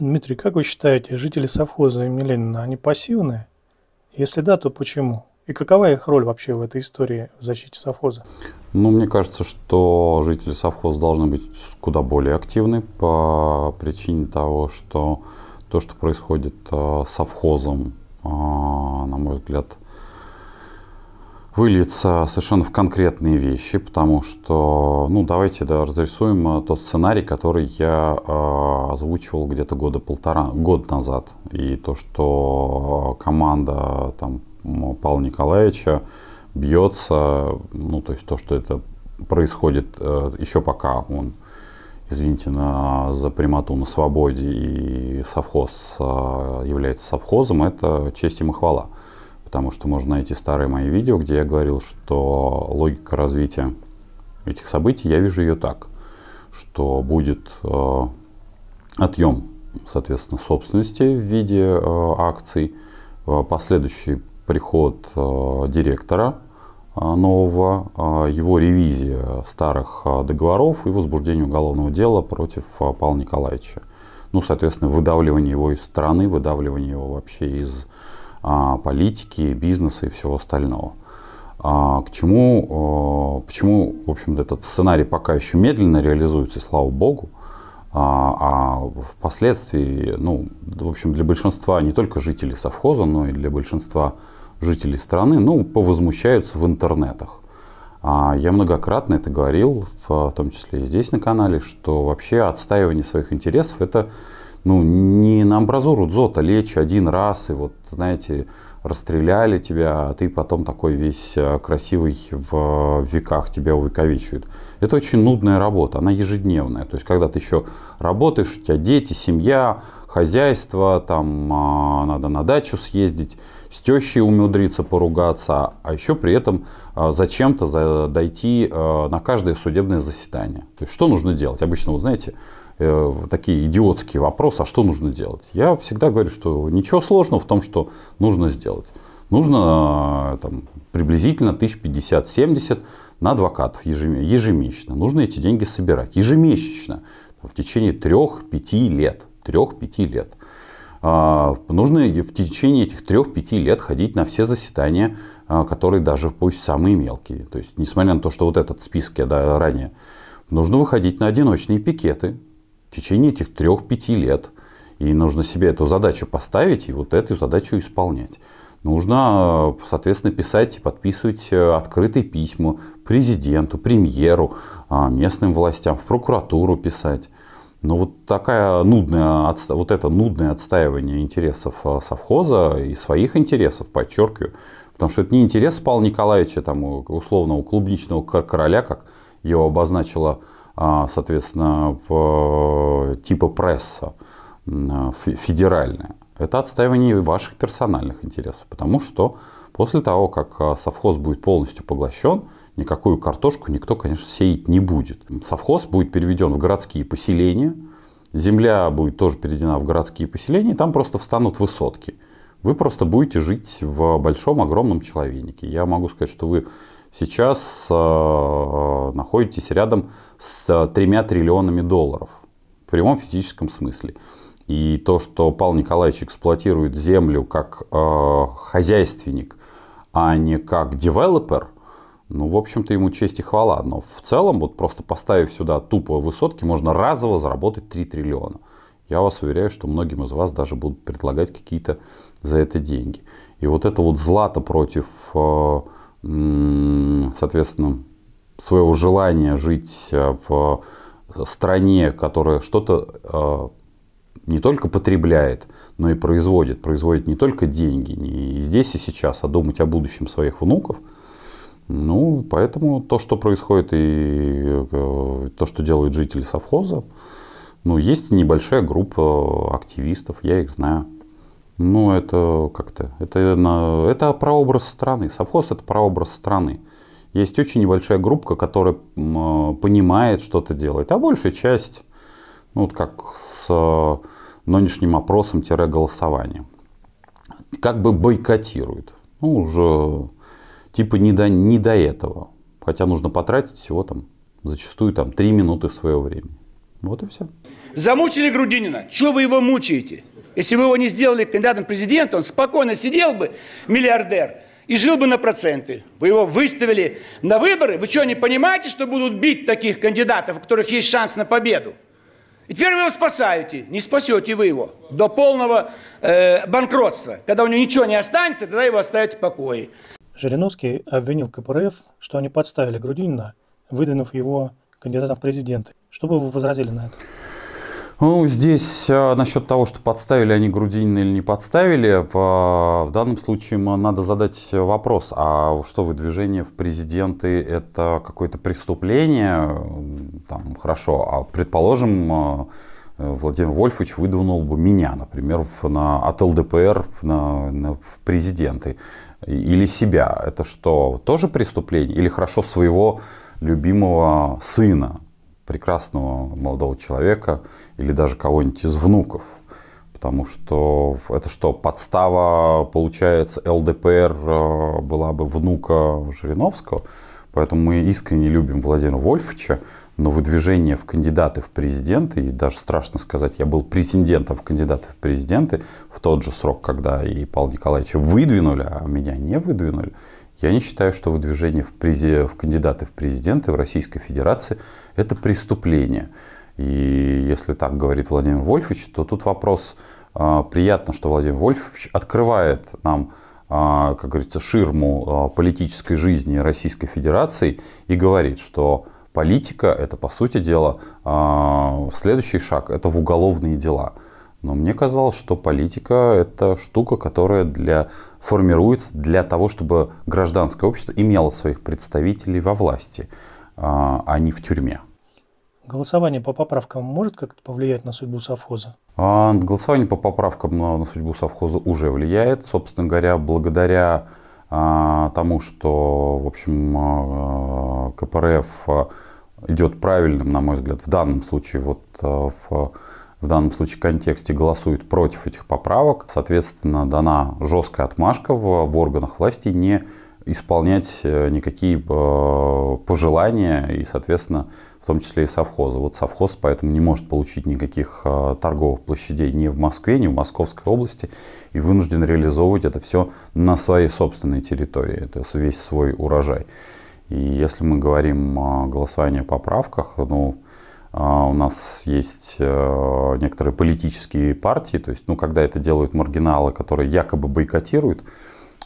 Дмитрий, как вы считаете, жители совхоза имени Ленина, они пассивные? Если да, то почему? И какова их роль вообще в этой истории в защите совхоза? Ну, мне кажется, что жители совхоза должны быть куда более активны по причине того, что то, что происходит э, с совхозом, э, на мой взгляд, выльется совершенно в конкретные вещи, потому что, ну, давайте да, разрисуем э, тот сценарий, который я э, озвучивал где-то года полтора, год назад. И то, что э, команда там Павла Николаевича бьется, ну, то есть то, что это происходит э, еще пока он, извините на, за прямоту на свободе и совхоз э, является совхозом, это честь им и хвала потому что можно найти старые мои видео, где я говорил, что логика развития этих событий, я вижу ее так, что будет э, отъем, соответственно, собственности в виде э, акций, э, последующий приход э, директора э, нового, э, его ревизия старых э, договоров и возбуждение уголовного дела против э, Павла Николаевича. Ну, соответственно, выдавливание его из страны, выдавливание его вообще из а, политики, бизнеса и всего остального. А, к чему, а, почему, в общем этот сценарий пока еще медленно реализуется, слава богу, а впоследствии, ну, в общем, для большинства не только жителей совхоза, но и для большинства жителей страны, ну, повозмущаются в интернетах. Я многократно это говорил, в том числе и здесь на канале, что вообще отстаивание своих интересов – это ну, не на амбразуру дзота лечь один раз, и вот, знаете, расстреляли тебя, а ты потом такой весь э, красивый в э, веках тебя увековечивают. Это очень нудная работа, она ежедневная. То есть, когда ты еще работаешь, у тебя дети, семья, хозяйство, там а, надо на дачу съездить, с тещей умудриться поругаться, а еще при этом а, зачем-то дойти э, на каждое судебное заседание. То есть, что нужно делать? Обычно, вот знаете, Э, такие идиотские вопросы, а что нужно делать? Я всегда говорю, что ничего сложного в том, что нужно сделать. Нужно э, там, приблизительно 1050-70 на адвокатов ежемесячно. Нужно эти деньги собирать ежемесячно в течение 3-5 лет. 3-5 лет. А, нужно в течение этих 3-5 лет ходить на все заседания, а, которые даже пусть самые мелкие. То есть, несмотря на то, что вот этот список я да, ранее, нужно выходить на одиночные пикеты, в течение этих трех-пяти лет. И нужно себе эту задачу поставить и вот эту задачу исполнять. Нужно, э, соответственно, писать и подписывать э, открытые письма президенту, премьеру, а, местным властям, в прокуратуру писать. Но вот, такая нудная, вот это нудное отстаивание интересов э, совхоза и своих интересов, подчеркиваю, потому что это не интерес Павла Николаевича, там, условного клубничного короля, как его обозначила а, соответственно, типа пресса а, федеральная. Это отстаивание ваших персональных интересов, потому что после того, как а, совхоз будет полностью поглощен, никакую картошку никто, конечно, сеять не будет. Совхоз будет переведен в городские поселения, земля будет тоже переведена в городские поселения, и там просто встанут высотки. Вы просто будете жить в большом, огромном человечнике. Я могу сказать, что вы сейчас э, находитесь рядом с тремя триллионами долларов в прямом физическом смысле. И то, что Павел Николаевич эксплуатирует землю как э, хозяйственник, а не как девелопер, ну, в общем-то, ему честь и хвала. Но в целом, вот просто поставив сюда тупо высотки, можно разово заработать 3 триллиона. Я вас уверяю, что многим из вас даже будут предлагать какие-то за это деньги. И вот это вот злато против... Э, соответственно, своего желания жить э, в стране, которая что-то э, не только потребляет, но и производит. Производит не только деньги, не здесь и сейчас, а думать о будущем своих внуков. Ну, поэтому то, что происходит и э, то, что делают жители совхоза, ну, есть небольшая группа активистов, я их знаю. Ну, это как-то, это, на, это прообраз страны. Совхоз это прообраз страны. Есть очень небольшая группа, которая а, понимает, что-то делает. А большая часть, ну, вот как с а, нынешним опросом-голосованием, как бы бойкотирует. Ну, уже типа не до, не до этого. Хотя нужно потратить всего там, зачастую там 3 минуты своего времени. Вот и все. Замучили Грудинина. Чего вы его мучаете? Если бы его не сделали кандидатом президента, он спокойно сидел бы, миллиардер, и жил бы на проценты. Вы его выставили на выборы. Вы что, не понимаете, что будут бить таких кандидатов, у которых есть шанс на победу? И теперь вы его спасаете. Не спасете вы его до полного э, банкротства. Когда у него ничего не останется, тогда его оставите в покое. Жириновский обвинил КПРФ, что они подставили Грудинина, выдвинув его кандидатом в президенты. Что бы вы возразили на это? Ну, здесь э, насчет того, что подставили они Грудинина или не подставили, в, э, в данном случае надо задать вопрос, а что вы движение в президенты это какое-то преступление? Там, хорошо, а предположим, э, Владимир Вольфович выдвинул бы меня, например, в, на, от ЛДПР на, на, в президенты или себя. Это что, тоже преступление? Или хорошо своего любимого сына? прекрасного молодого человека или даже кого-нибудь из внуков. Потому что это что, подстава, получается, ЛДПР э, была бы внука Жириновского. Поэтому мы искренне любим Владимира Вольфовича, но выдвижение в кандидаты в президенты, и даже страшно сказать, я был претендентом в кандидаты в президенты в тот же срок, когда и Павла Николаевича выдвинули, а меня не выдвинули, я не считаю, что выдвижение в, презе, в кандидаты в президенты в Российской Федерации – это преступление. И если так говорит Владимир Вольфович, то тут вопрос, а, приятно, что Владимир Вольфович открывает нам а, как говорится, ширму а, политической жизни Российской Федерации и говорит, что политика это, по сути дела, следующий шаг, это в уголовные дела. Но мне казалось, что политика это штука, которая для формируется для того, чтобы гражданское общество имело своих представителей во власти, а, а не в тюрьме. Голосование по поправкам может как-то повлиять на судьбу совхоза? А, голосование по поправкам на, судьбу совхоза уже влияет. Собственно говоря, благодаря а, тому, что в общем, КПРФ идет правильным, на мой взгляд, в данном случае вот в в данном случае контексте голосует против этих поправок. Соответственно, дана жесткая отмашка в, в органах власти не исполнять э, никакие э, пожелания и, соответственно, в том числе и совхоза. Вот совхоз поэтому не может получить никаких э, торговых площадей ни в Москве, ни в Московской области и вынужден реализовывать это все на своей собственной территории, то есть весь свой урожай. И если мы говорим о голосовании о поправках, ну, а, у нас есть э, некоторые политические партии, то есть, ну, когда это делают маргиналы, которые якобы бойкотируют,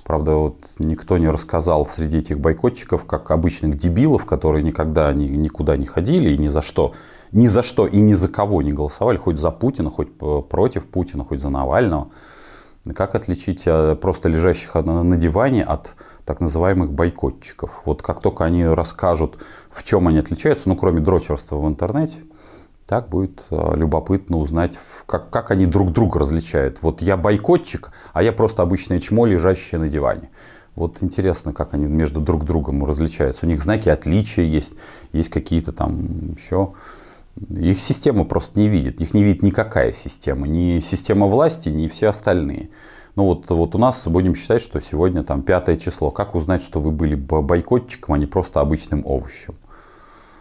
Правда, вот никто не рассказал среди этих бойкотчиков, как обычных дебилов, которые никогда ни, никуда не ходили и ни за что, ни за что и ни за кого не голосовали, хоть за Путина, хоть против Путина, хоть за Навального. Как отличить э, просто лежащих на диване от так называемых бойкотчиков. Вот как только они расскажут, в чем они отличаются, ну кроме дрочерства в интернете, так будет э, любопытно узнать, как, как они друг друга различают. Вот я бойкотчик, а я просто обычное чмо, лежащее на диване. Вот интересно, как они между друг другом различаются. У них знаки отличия есть, есть какие-то там еще... Их система просто не видит. Их не видит никакая система. Ни система власти, ни все остальные. Ну вот, вот у нас будем считать, что сегодня там пятое число. Как узнать, что вы были бойкотчиком, а не просто обычным овощем?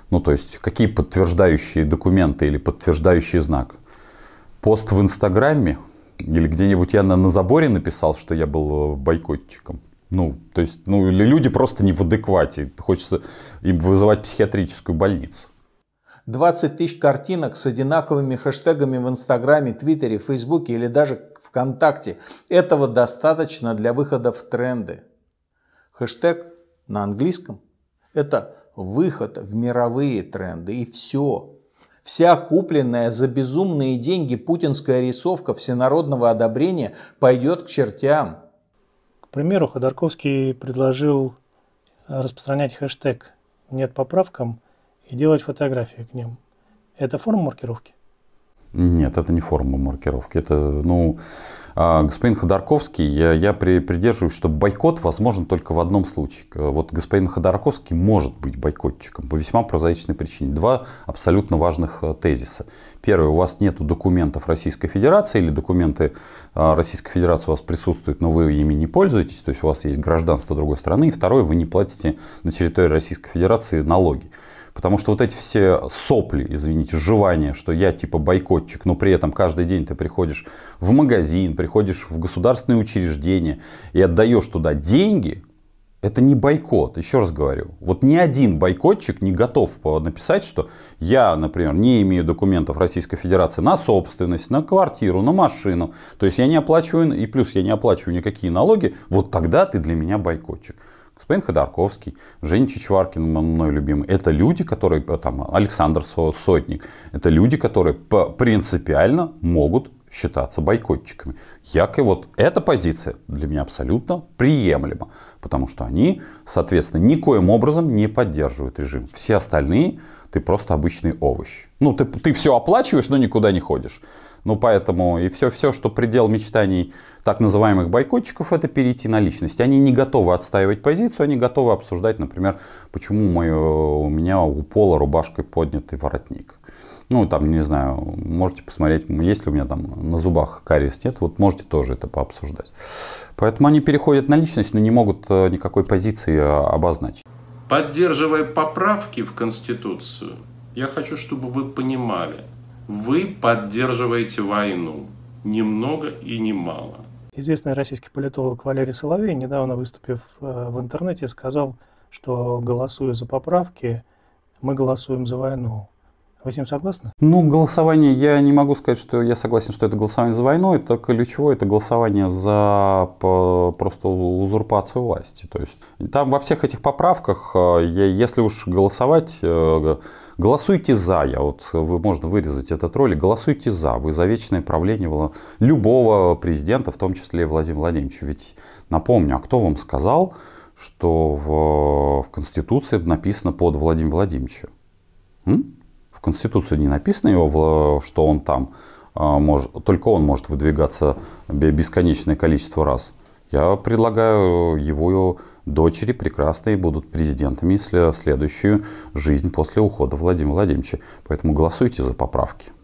Ну то есть, какие подтверждающие документы или подтверждающий знак? Пост в Инстаграме? Или где-нибудь я на, на заборе написал, что я был э, бойкотчиком? Ну, то есть, ну, люди просто не в адеквате. Хочется им вызывать психиатрическую больницу. 20 тысяч картинок с одинаковыми хэштегами в Инстаграме, Твиттере, Фейсбуке или даже ВКонтакте. Этого достаточно для выхода в тренды. Хэштег на английском – это выход в мировые тренды и все. Вся купленная за безумные деньги путинская рисовка всенародного одобрения пойдет к чертям. К примеру, Ходорковский предложил распространять хэштег «нет поправкам» и делать фотографии к ним. Это форма маркировки? Нет, это не форма маркировки. Это, ну, а, господин Ходорковский, я, я при, придерживаюсь, что бойкот возможен только в одном случае. Э, вот господин Ходорковский может быть бойкотчиком по весьма прозаичной причине. Два абсолютно важных э, тезиса. Первое, у вас нет документов Российской Федерации или документы а, Российской Федерации у вас присутствуют, но вы ими не пользуетесь, то есть у вас есть гражданство другой страны. И второе, вы не платите на территории Российской Федерации налоги. Потому что вот эти все сопли, извините, жевания, что я типа бойкотчик, но при этом каждый день ты приходишь в магазин, приходишь в государственные учреждения и отдаешь туда деньги, это не бойкот, еще раз говорю. Вот ни один бойкотчик не готов написать, что я, например, не имею документов Российской Федерации на собственность, на квартиру, на машину. То есть я не оплачиваю, и плюс я не оплачиваю никакие налоги. Вот тогда ты для меня бойкотчик господин Ходорковский, Женя Чичваркин, мой любимый, это люди, которые, э, там, Александр Сотник, это люди, которые принципиально могут считаться бойкотчиками. Як и вот эта позиция для меня абсолютно приемлема, потому что они, соответственно, никоим образом не поддерживают режим. Все остальные ты просто обычный овощ. Ну, ты, ты все оплачиваешь, но никуда не ходишь. Ну, поэтому и все, все, что предел мечтаний так называемых бойкотчиков, это перейти на личность. Они не готовы отстаивать позицию, они готовы обсуждать, например, почему мою, у меня у пола рубашкой поднятый воротник. Ну, там, не знаю, можете посмотреть, есть ли у меня там на зубах кариес, нет, вот можете тоже это пообсуждать. Поэтому они переходят на личность, но не могут э, никакой позиции э, обозначить. Поддерживая поправки в Конституцию, я хочу, чтобы вы понимали – вы поддерживаете войну. Ни много и ни мало. Известный российский политолог Валерий Соловей, недавно выступив э, в интернете, сказал, что голосуя за поправки, мы голосуем за войну. Вы с ним согласны? Ну, голосование, я не могу сказать, что я согласен, что это голосование за войну, это ключевое, это голосование за просто узурпацию власти. То есть там во всех этих поправках, э, если уж голосовать, э, голосуйте за, я вот, вы, можно вырезать этот ролик, голосуйте за, вы за вечное правление любого президента, в том числе Владимира Владимировича. Ведь напомню, а кто вам сказал, что в, в Конституции написано под Владимира Владимировича? Конституции не написано его, что он там а, может, только он может выдвигаться бесконечное количество раз. Я предлагаю его дочери прекрасные будут президентами в следующую жизнь после ухода Владимира Владимировича. Поэтому голосуйте за поправки.